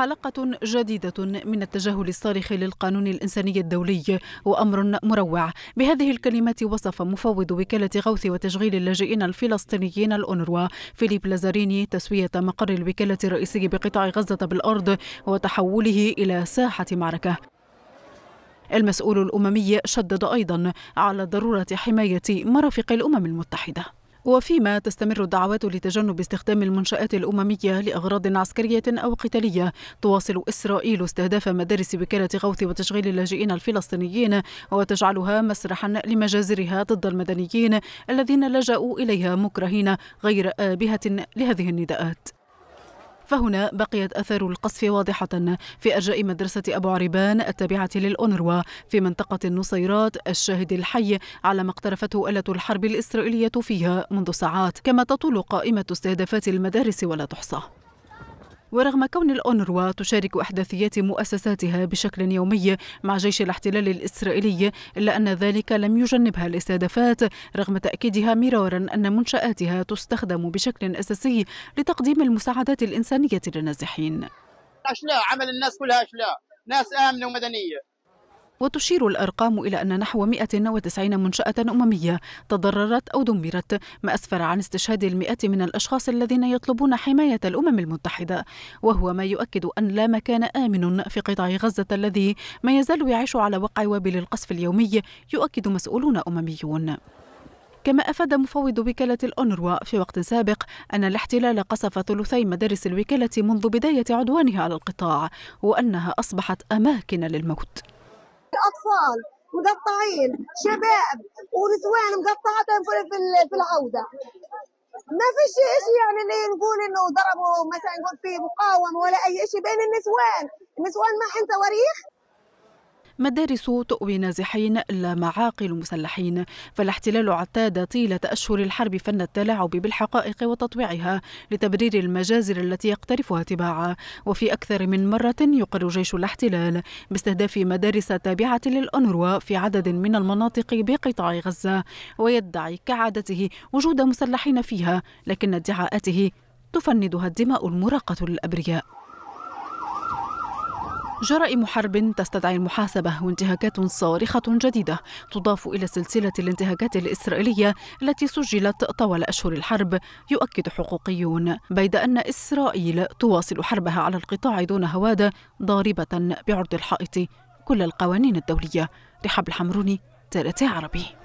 حلقة جديدة من التجاهل الصارخ للقانون الإنساني الدولي وأمر مروع بهذه الكلمات وصف مفوض وكالة غوث وتشغيل اللاجئين الفلسطينيين الأونروا فيليب لازاريني تسوية مقر الوكالة الرئيسي بقطاع غزة بالأرض وتحوله إلى ساحة معركة المسؤول الأممي شدد أيضا على ضرورة حماية مرافق الأمم المتحدة وفيما تستمر الدعوات لتجنب استخدام المنشآت الأممية لأغراض عسكرية أو قتالية تواصل إسرائيل استهداف مدارس وكالة غوث وتشغيل اللاجئين الفلسطينيين وتجعلها مسرحا لمجازرها ضد المدنيين الذين لجأوا إليها مكرهين غير آبهة لهذه النداءات فهنا بقيت أثار القصف واضحة في أرجاء مدرسة أبو عربان التابعة للأونروا في منطقة النصيرات الشاهد الحي على ما اقترفته آلة الحرب الإسرائيلية فيها منذ ساعات كما تطول قائمة استهدافات المدارس ولا تحصى ورغم كون الأونروا تشارك أحداثيات مؤسساتها بشكل يومي مع جيش الاحتلال الإسرائيلي إلا أن ذلك لم يجنبها الاستهدافات رغم تأكيدها مرارا أن منشآتها تستخدم بشكل أساسي لتقديم المساعدات الإنسانية للنازحين أشلاء عمل الناس كلها أشلاء ناس آمنة ومدنية وتشير الأرقام إلى أن نحو 190 منشأة أممية تضررت أو دمرت ما أسفر عن استشهاد المئات من الأشخاص الذين يطلبون حماية الأمم المتحدة وهو ما يؤكد أن لا مكان آمن في قطاع غزة الذي ما يزال يعيش على وقع وابل القصف اليومي يؤكد مسؤولون أمميون كما أفاد مفوض وكالة الأونروا في وقت سابق أن الاحتلال قصف ثلثي مدارس الوكالة منذ بداية عدوانها على القطاع وأنها أصبحت أماكن للموت اطفال مقطعين شباب ونسوان مقطعتهم في في العوده ما في شيء شيء يعني اللي نقول انه ضربوا مثلا نقول في مقاومه ولا اي شيء بين النسوان النسوان ما حن تواريخ مدارس تؤوي نازحين لا معاقل مسلحين فالاحتلال اعتاد طيلة أشهر الحرب فن التلاعب بالحقائق وتطويعها لتبرير المجازر التي يقترفها تباعا وفي أكثر من مرة يقر جيش الاحتلال باستهداف مدارس تابعة للأنروا في عدد من المناطق بقطاع غزة ويدعي كعادته وجود مسلحين فيها لكن ادعاءاته تفندها الدماء المراقة للأبرياء جرائم حرب تستدعي المحاسبة وانتهاكات صارخة جديدة تضاف إلى سلسلة الانتهاكات الإسرائيلية التي سجلت طوال أشهر الحرب يؤكد حقوقيون بيد أن إسرائيل تواصل حربها على القطاع دون هوادة ضاربة بعرض الحائط كل القوانين الدولية رحاب الحمروني تارتي عربي